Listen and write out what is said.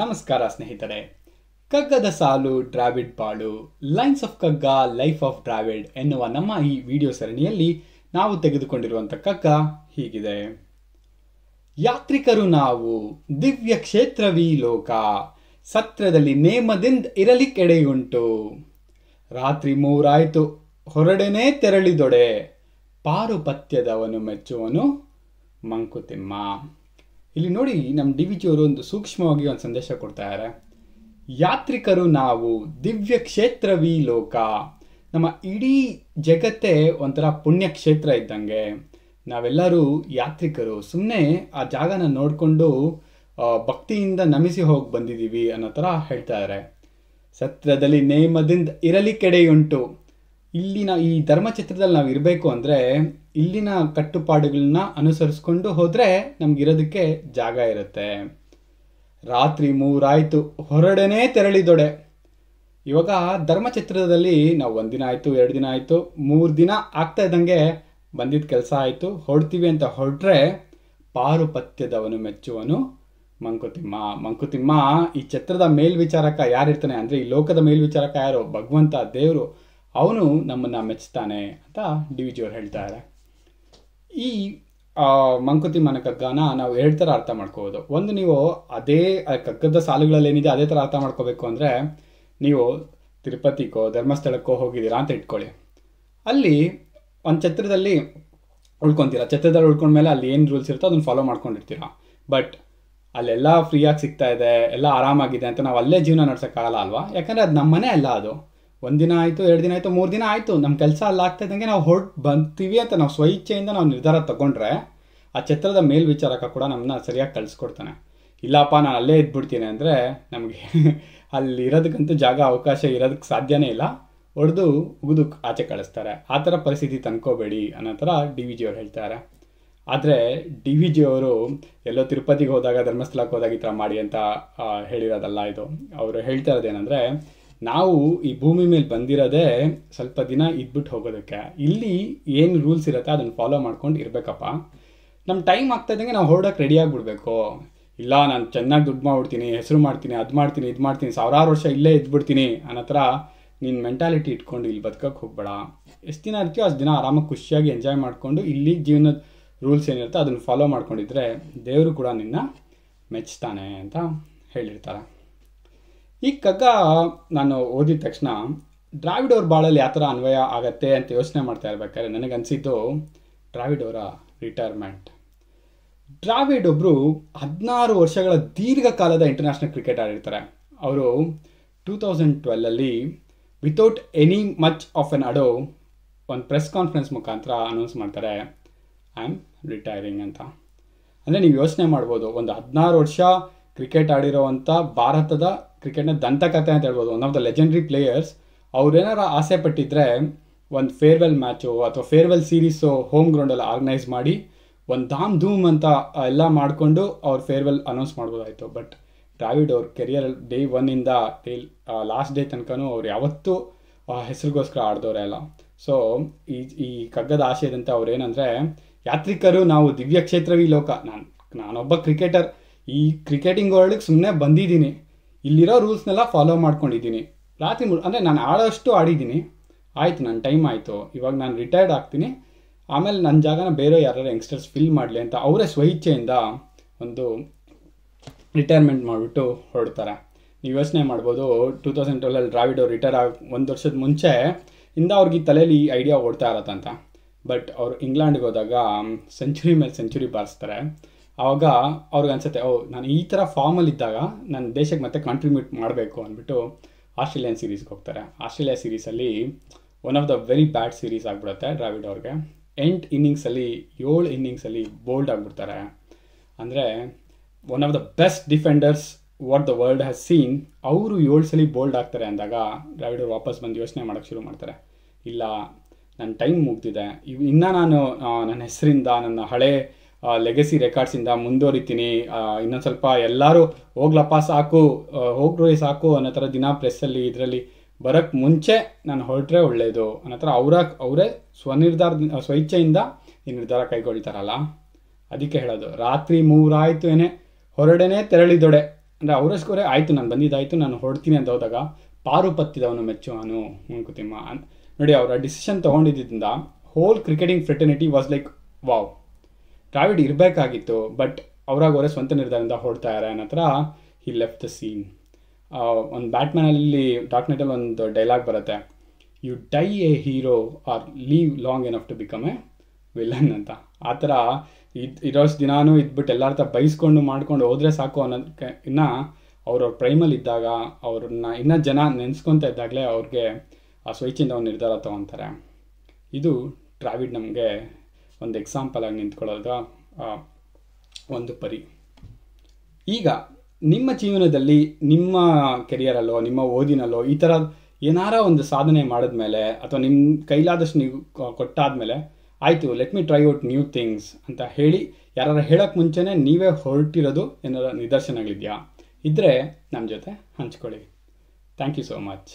ನಮಸ್ಕಾರ ಸ್ನೇಹಿತರೆ ಕಗ್ಗದ ಸಾಲು ಡ್ರಾವಿಡ್ ಪಾಡು lines of Kagga life of Dravid ಎನ್ನುವ ನಮ್ಮ ಈ ವಿಡಿಯೋ ಸರಣಿಯಲ್ಲಿ ನಾವು ತೆಗೆದುಕೊಂಡಿರುವಂಥ ಕಗ್ಗ ಹೀಗಿದೆ ಯಾತ್ರಿಕರು ನಾವು ದಿವ್ಯ ಕ್ಷೇತ್ರವೀ ಲೋಕ ಸತ್ರದಲ್ಲಿ ನೇಮದಿಂದ ಇರಲಿಕ್ಕೆಡೆಯುಂಟು ರಾತ್ರಿ ಮೂರಾಯಿತು ಹೊರಡನೆ ತೆರಳಿದೊಡೆ ಪಾರುಪತ್ಯದವನು ಮೆಚ್ಚುವನು ಮಂಕುತಿಮ್ಮ ಇಲ್ಲಿ ನೋಡಿ ನಮ್ಮ ಡಿ ವಿ ಅವರು ಒಂದು ಸೂಕ್ಷ್ಮವಾಗಿ ಒಂದು ಸಂದೇಶ ಕೊಡ್ತಾ ಇದ್ದಾರೆ ಯಾತ್ರಿಕರು ನಾವು ದಿವ್ಯ ಕ್ಷೇತ್ರವಿ ಲೋಕ ನಮ್ಮ ಇಡೀ ಜಗತ್ತೇ ಒಂಥರ ಪುಣ್ಯ ಕ್ಷೇತ್ರ ಇದ್ದಂಗೆ ನಾವೆಲ್ಲರೂ ಯಾತ್ರಿಕರು ಸುಮ್ಮನೆ ಆ ಜಾಗನ ನೋಡಿಕೊಂಡು ಭಕ್ತಿಯಿಂದ ನಮಿಸಿ ಹೋಗಿ ಬಂದಿದ್ದೀವಿ ಅನ್ನೋ ಥರ ಹೇಳ್ತಾ ಇದ್ದಾರೆ ಸತ್ರದಲ್ಲಿ ನೇಮದಿಂದ ಇರಲಿ ಕೆಡೆಯುಂಟು ಇಲ್ಲಿ ಈ ಈ ಧರ್ಮಚಿತ್ರದಲ್ಲಿ ನಾವು ಇರಬೇಕು ಅಂದರೆ ಇಲ್ಲಿನ ಕಟ್ಟುಪಾಡುಗಳನ್ನ ಅನುಸರಿಸ್ಕೊಂಡು ಹೋದರೆ ನಮಗಿರೋದಕ್ಕೆ ಜಾಗ ಇರುತ್ತೆ ರಾತ್ರಿ ಮೂರಾಯಿತು ಹೊರಡನೇ ತೆರಳಿದೊಡೆ ಇವಾಗ ಧರ್ಮಚಿತ್ರದಲ್ಲಿ ನಾವು ಒಂದಿನ ಆಯಿತು ಎರಡು ದಿನ ಆಯಿತು ಮೂರು ದಿನ ಆಗ್ತಾ ಇದ್ದಂಗೆ ಬಂದಿದ್ದ ಕೆಲಸ ಆಯಿತು ಹೊಡ್ತೀವಿ ಅಂತ ಹೊರಟ್ರೆ ಪಾರುಪತ್ಯದವನು ಮೆಚ್ಚುವನು ಮಂಕುತಿಮ್ಮ ಮಂಕುತಿಮ್ಮ ಈ ಛತ್ರದ ಮೇಲ್ವಿಚಾರಕ ಯಾರಿರ್ತಾನೆ ಅಂದರೆ ಈ ಲೋಕದ ಮೇಲ್ವಿಚಾರಕ ಯಾರು ಭಗವಂತ ದೇವರು ಅವನು ನಮ್ಮನ್ನು ಮೆಚ್ಚುತ್ತಾನೆ ಅಂತ ಡಿ ವಿ ಹೇಳ್ತಾರೆ ಈ ಮಂಕುತಿ ಕಗ್ಗಾನ ನಾವು ಎರಡು ಥರ ಅರ್ಥ ಮಾಡ್ಕೋಬೋದು ಒಂದು ನೀವು ಅದೇ ಕಗ್ಗದ ಸಾಲುಗಳಲ್ಲಿ ಏನಿದೆ ಅದೇ ಥರ ಅರ್ಥ ಮಾಡ್ಕೋಬೇಕು ಅಂದರೆ ನೀವು ತಿರುಪತಿಗೋ ಧರ್ಮಸ್ಥಳಕ್ಕೋ ಹೋಗಿದ್ದೀರಾ ಅಂತ ಇಟ್ಕೊಳ್ಳಿ ಅಲ್ಲಿ ಒಂದು ಛತ್ರದಲ್ಲಿ ಉಳ್ಕೊತೀರಾ ಛತ್ರದಲ್ಲಿ ಉಳ್ಕೊಂಡ್ಮೇಲೆ ಅಲ್ಲಿ ಏನು ರೂಲ್ಸ್ ಇರುತ್ತೋ ಅದನ್ನು ಫಾಲೋ ಮಾಡ್ಕೊಂಡಿರ್ತೀರ ಬಟ್ ಅಲ್ಲೆಲ್ಲ ಫ್ರೀಯಾಗಿ ಸಿಗ್ತಾ ಇದೆ ಎಲ್ಲ ಆರಾಮಾಗಿದೆ ಅಂತ ನಾವು ಅಲ್ಲೇ ಜೀವನ ನಡ್ಸೋಕ್ಕಾಗಲ್ಲ ಅಲ್ವಾ ಯಾಕಂದರೆ ಅದು ನಮ್ಮನೆ ಅಲ್ಲ ಅದು ಒಂದಿನ ಆಯಿತು ಎರಡು ದಿನ ಆಯಿತು ಮೂರು ದಿನ ಆಯಿತು ನಮ್ಮ ಕೆಲಸ ಅಲ್ಲಿ ಅಲ್ಲಾಗ್ತಿದ್ದಂಗೆ ನಾವು ಹೊರಟು ಬಂತೀವಿ ಅಂತ ನಾವು ಸ್ವಇಚ್ಛೆಯಿಂದ ನಾವು ನಿರ್ಧಾರ ತಗೊಂಡ್ರೆ ಆ ಚಿತ್ರದ ಮೇಲ್ವಿಚಾರಕ ಕೂಡ ನಮ್ಮನ್ನ ಸರಿಯಾಗಿ ಕಳಿಸ್ಕೊಡ್ತಾನೆ ಇಲ್ಲಪ್ಪ ನಾನು ಅಲ್ಲೇ ಇದ್ಬಿಡ್ತೀನಿ ಅಂದರೆ ನಮಗೆ ಅಲ್ಲಿ ಇರೋದಕ್ಕಂತೂ ಜಾಗ ಅವಕಾಶ ಇರೋದಕ್ಕೆ ಸಾಧ್ಯನೇ ಇಲ್ಲ ಹೊಡೆದು ಉಗಿದು ಆಚೆ ಕಳಿಸ್ತಾರೆ ಆ ಥರ ಪರಿಸ್ಥಿತಿ ತಂದ್ಕೋಬೇಡಿ ಅನ್ನೋ ಥರ ಡಿ ವಿ ಅವರು ಹೇಳ್ತಾರೆ ಆದರೆ ಡಿ ವಿ ಅವರು ಎಲ್ಲೋ ತಿರುಪತಿಗೆ ಹೋದಾಗ ಧರ್ಮಸ್ಥಳಕ್ಕೆ ಹೋದಾಗ ಈ ಥರ ಮಾಡಿ ಅಂತ ಹೇಳಿರೋದಲ್ಲ ಇದು ಅವರು ಹೇಳ್ತಾ ಇರೋದೇನೆಂದರೆ ನಾವು ಈ ಭೂಮಿ ಮೇಲೆ ಬಂದಿರೋದೇ ಸ್ವಲ್ಪ ದಿನ ಇದ್ಬಿಟ್ಟು ಹೋಗೋದಕ್ಕೆ ಇಲ್ಲಿ ಏನು ರೂಲ್ಸ್ ಇರುತ್ತೆ ಅದನ್ನು ಫಾಲೋ ಮಾಡ್ಕೊಂಡು ಇರಬೇಕಪ್ಪ ನಮ್ಮ ಟೈಮ್ ಆಗ್ತಾ ಇದ್ದಂಗೆ ನಾವು ಹೊರಡೋಕೆ ರೆಡಿ ಬಿಡಬೇಕು ಇಲ್ಲ ನಾನು ಚೆನ್ನಾಗಿ ದುಡ್ಡು ಮಾಡ್ಬಿಡ್ತೀನಿ ಹೆಸರು ಮಾಡ್ತೀನಿ ಅದು ಮಾಡ್ತೀನಿ ಇದು ಮಾಡ್ತೀನಿ ಸಾವಿರಾರು ವರ್ಷ ಇಲ್ಲೇ ಇದ್ಬಿಡ್ತೀನಿ ಅನ್ನೋ ಥರ ನೀನು ಮೆಂಟಾಲಿಟಿ ಇಟ್ಕೊಂಡು ಇಲ್ಲಿ ಬದುಕೋಕೆ ಹೋಗ್ಬೇಡ ಎಷ್ಟು ದಿನ ಇರ್ತೀವೋ ಅಷ್ಟು ದಿನ ಆರಾಮಾಗಿ ಖುಷಿಯಾಗಿ ಎಂಜಾಯ್ ಮಾಡಿಕೊಂಡು ಇಲ್ಲಿ ಜೀವನದ ರೂಲ್ಸ್ ಏನಿರುತ್ತೋ ಅದನ್ನು ಫಾಲೋ ಮಾಡ್ಕೊಂಡಿದ್ರೆ ದೇವರು ಕೂಡ ನಿನ್ನ ಮೆಚ್ತಾನೆ ಅಂತ ಹೇಳಿರ್ತಾರೆ ಈ ಕಗ್ಗ ನಾನು ಓದಿದ ತಕ್ಷಣ ಡ್ರಾವಿಡ್ ಅವ್ರ ಬಾಳಲ್ಲಿ ಯಾವ ಥರ ಅನ್ವಯ ಆಗತ್ತೆ ಅಂತ ಯೋಚನೆ ಮಾಡ್ತಾ ಇರ್ಬೇಕಾದ್ರೆ ನನಗನ್ಸಿದ್ದು ಡ್ರಾವಿಡ್ ಅವರ ರಿಟೈರ್ಮೆಂಟ್ ಡ್ರಾವಿಡ್ ಒಬ್ಬರು ಹದಿನಾರು ವರ್ಷಗಳ ದೀರ್ಘಕಾಲದ ಇಂಟರ್ನ್ಯಾಷನಲ್ ಕ್ರಿಕೆಟ್ ಆಡಿರ್ತಾರೆ ಅವರು ಟೂ ತೌಸಂಡ್ ಟ್ವೆಲ್ಲಲ್ಲಿ without any much of an ado ಒಂದು ಪ್ರೆಸ್ ಕಾನ್ಫರೆನ್ಸ್ ಮುಖಾಂತರ ಅನೌನ್ಸ್ ಮಾಡ್ತಾರೆ ಐ ಆಮ್ ರಿಟೈರಿಂಗ್ ಅಂತ ಅಂದರೆ ನೀವು ಯೋಚನೆ ಮಾಡ್ಬೋದು ಒಂದು ಹದಿನಾರು ವರ್ಷ ಕ್ರಿಕೆಟ್ ಆಡಿರೋವಂಥ ಭಾರತದ ಕ್ರಿಕೆಟ್ನ ದಂತಕಥೆ ಅಂತ ಹೇಳ್ಬೋದು one of the legendary players ಅವ್ರೇನಾರು ಆಸೆ ಪಟ್ಟಿದ್ರೆ ಒಂದು ಫೇರ್ವೆಲ್ ಮ್ಯಾಚು ಅಥವಾ ಫೇರ್ವೆಲ್ ಸೀರೀಸು ಹೋಮ್ ಗ್ರೌಂಡಲ್ಲಿ ಆರ್ಗನೈಸ್ ಮಾಡಿ ಒಂದು ಧಾಮ್ ಧೂಮ್ ಅಂತ ಎಲ್ಲ ಮಾಡಿಕೊಂಡು ಅವ್ರ ಫೇರ್ವೆಲ್ ಅನೌನ್ಸ್ ಮಾಡ್ಬೋದಾಯಿತು ಬಟ್ ಡ್ರಾವಿಡ್ ಅವ್ರ ಕೆರಿಯರ್ ಡೇ ಒನ್ನಿಂದ ಡೇ ಲಾಸ್ಟ್ ಡೇ ತನಕನೂ ಅವ್ರು ಯಾವತ್ತೂ ಹೆಸರಿಗೋಸ್ಕರ ಆಡಿದವ್ರೆ ಅಲ್ಲ ಸೊ ಈ ಈ ಕಗ್ಗದ ಆಶಯದಂತೆ ಅವ್ರೇನೆಂದರೆ ಯಾತ್ರಿಕರು ನಾವು ದಿವ್ಯ ಕ್ಷೇತ್ರವೀ ಲೋಕ ನಾನು ನಾನೊಬ್ಬ ಕ್ರಿಕೆಟರ್ ಈ ಕ್ರಿಕೆಟಿಂಗ್ ವರ್ಲ್ಡ್ಗೆ ಸುಮ್ಮನೆ ಬಂದಿದ್ದೀನಿ ಇಲ್ಲಿರೋ ರೂಲ್ಸ್ನೆಲ್ಲ ಫಾಲೋ ಮಾಡ್ಕೊಂಡಿದ್ದೀನಿ ರಾತ್ರಿ ಅಂದರೆ ನಾನು ಆಡೋಷ್ಟು ಆಡಿದ್ದೀನಿ ಆಯಿತು ನನ್ನ ಟೈಮ್ ಆಯಿತು ಇವಾಗ ನಾನು ರಿಟೈರ್ಡ್ ಆಗ್ತೀನಿ ಆಮೇಲೆ ನನ್ನ ಜಾಗನ ಬೇರೆ ಯಾರು ಯಂಗ್ಸ್ಟರ್ಸ್ ಫಿಲ್ ಮಾಡಲಿ ಅಂತ ಅವರೇ ಸ್ವಇಚ್ಛೆಯಿಂದ ಒಂದು ರಿಟೈರ್ಮೆಂಟ್ ಮಾಡಿಬಿಟ್ಟು ಹೊರಡ್ತಾರೆ ನೀವು ಯೋಚನೆ ಮಾಡ್ಬೋದು ಟೂ ತೌಸಂಡ್ ಟ್ವೆಲ್ವಲ್ಲಿ ಡ್ರಾವಿಡ್ ಅವ್ರು ರಿಟೈರ್ ಆಗಿ ಒಂದು ವರ್ಷದ ಮುಂಚೆ ಇಂದ ಅವ್ರಿಗೆ ತಲೆಯಲ್ಲಿ ಈ ಐಡಿಯಾ ಓಡ್ತಾ ಇರತ್ತಂತ ಬಟ್ ಅವರು ಇಂಗ್ಲೆಂಡ್ಗೆ ಹೋದಾಗ ಸೆಂಚುರಿ ಮೇಲೆ ಸೆಂಚುರಿ ಬಾರಿಸ್ತಾರೆ ಆವಾಗ ಅವ್ರಿಗೆ ಅನ್ಸುತ್ತೆ ಓ ನಾನು ಈ ಥರ ಫಾರ್ಮಲ್ಲಿದ್ದಾಗ ನನ್ನ ದೇಶಕ್ಕೆ ಮತ್ತೆ ಕಾಂಟ್ರಿಬ್ಯೂಟ್ ಮಾಡಬೇಕು ಅಂದ್ಬಿಟ್ಟು ಆಸ್ಟ್ರೇಲಿಯನ್ ಸೀರೀಸ್ಗೆ ಹೋಗ್ತಾರೆ ಆಸ್ಟ್ರೇಲಿಯಾ ಸೀರೀಸಲ್ಲಿ one of the very bad series ಆಗಿಬಿಡುತ್ತೆ ಡ್ರಾವಿಡ್ ಅವ್ರಿಗೆ ಎಂಟು ಇನ್ನಿಂಗ್ಸಲ್ಲಿ ಏಳು ಇನ್ನಿಂಗ್ಸಲ್ಲಿ ಬೋಲ್ಡ್ ಆಗಿಬಿಡ್ತಾರೆ ಅಂದರೆ one of the best defenders what the world has seen ಅವರು ಏಳು ಸಲ ಬೋಲ್ಡ್ ಆಗ್ತಾರೆ ಅಂದಾಗ ಡ್ರಾವಿಡ್ ಅವ್ರು ವಾಪಸ್ ಬಂದು ಯೋಚನೆ ಮಾಡೋಕ್ಕೆ ಶುರು ಮಾಡ್ತಾರೆ ಇಲ್ಲ ನನ್ನ ಟೈಮ್ ಮುಗ್ದಿದೆ ಇವು ಇನ್ನೂ ನಾನು ನನ್ನ ಹೆಸರಿಂದ ನನ್ನ ಹಳೆ ಲೆಗಸಿ ರೆಕಾರ್ಡ್ಸಿಂದ ಮುಂದುವರಿತೀನಿ ಇನ್ನೊಂದು ಸ್ವಲ್ಪ ಎಲ್ಲರೂ ಹೋಗ್ಲಪ್ಪ ಸಾಕು ಹೋಗ್ರಿ ಸಾಕು ಅನ್ನೋ ಥರ ದಿನ ಪ್ರೆಸ್ಸಲ್ಲಿ ಇದರಲ್ಲಿ ಬರೋಕ್ಕೆ ಮುಂಚೆ ನಾನು ಹೊರಟ್ರೆ ಒಳ್ಳೆಯದು ಅನ್ನೋ ಅವರ ಅವರೇ ಸ್ವನಿರ್ಧಾರ ಸ್ವಇಚ್ಛೆಯಿಂದ ಈ ನಿರ್ಧಾರ ಕೈಗೊಳ್ತಾರಲ್ಲ ಅದಕ್ಕೆ ಹೇಳೋದು ರಾತ್ರಿ ಮೂರಾಯಿತು ಏನೇ ಹೊರಡೇನೇ ತೆರಳಿದೊಡೆ ಅಂದರೆ ಅವರಸ್ಕೋರೆ ಆಯಿತು ನಾನು ಬಂದಿದ್ದಾಯಿತು ನಾನು ಹೊರಡ್ತೀನಿ ಅಂತ ಹೋದಾಗ ಪಾರು ಪತ್ತಿದವನು ಅವನು ಮುಂಕುತಿಮ್ಮ ನೋಡಿ ಅವರ ಡಿಸಿಷನ್ ತೊಗೊಂಡಿದ್ದರಿಂದ whole cricketing fraternity was like wow Dravid ಇರಬೇಕಾಗಿತ್ತು ಬಟ್ ಅವರಾಗೋರೆ ಸ್ವಂತ ನಿರ್ಧಾರದಿಂದ ಹೊಡ್ತಾರೆ ನಂತರ ಹಿ ಲೆಫ್ಟ್ ದ ಸೀನ್ ಒಂದು ಬ್ಯಾಟ್ಮ್ಯಾನಲ್ಲಿ ಡಾಕ್ ನೈಟಲ್ಲಿ ಒಂದು ಡೈಲಾಗ್ ಬರುತ್ತೆ you die a hero or live long enough to become a villain ಅಂತ ಆ ಥರ ಇದು ಇರೋಷ್ಟು ದಿನಾನೂ ಇದ್ಬಿಟ್ಟು ಎಲ್ಲರ ಹತ್ರ ಬೈಸ್ಕೊಂಡು ಮಾಡ್ಕೊಂಡು ಹೋದರೆ ಸಾಕು ಅನ್ನೋದಕ್ಕೆ ಇನ್ನೂ ಅವ್ರವ್ರ ಪ್ರೈಮಲ್ಲಿ ಇದ್ದಾಗ ಅವ್ರನ್ನ ಇನ್ನೂ ಜನ ನೆನೆಸ್ಕೊತ ಇದ್ದಾಗಲೇ ಅವ್ರಿಗೆ ಆ ಸ್ವೈಚ್ಛಿಂದ ಒಂದು ನಿರ್ಧಾರ ತೊಗೊತಾರೆ ಇದು ಡ್ರಾವಿಡ್ ನಮಗೆ ಒಂದು ಎಕ್ಸಾಂಪಲ್ ಆಗಿ ಒಂದು ಪರಿ ಈಗ ನಿಮ್ಮ ಜೀವನದಲ್ಲಿ ನಿಮ್ಮ ಕೆರಿಯರಲ್ಲೋ ನಿಮ್ಮ ಓದಿನಲ್ಲೋ ಈ ಥರ ಏನಾರ ಒಂದು ಸಾಧನೆ ಮಾಡಿದ್ಮೇಲೆ ಅಥವಾ ನಿಮ್ಮ ಕೈಲಾದಷ್ಟು ನೀವು ಕೊಟ್ಟಾದಮೇಲೆ ಆಯಿತು let me try out new things ಅಂತ ಹೇಳಿ ಯಾರು ಹೇಳೋಕ್ಕೆ ಮುಂಚೆನೇ ನೀವೇ ಹೊರಟಿರೋದು ಏನಾರ ನಿದರ್ಶನಗಳಿದೆಯಾ ಇದ್ದರೆ ನಮ್ಮ ಜೊತೆ ಹಂಚ್ಕೊಳ್ಳಿ ಥ್ಯಾಂಕ್ ಯು ಸೋ ಮಚ್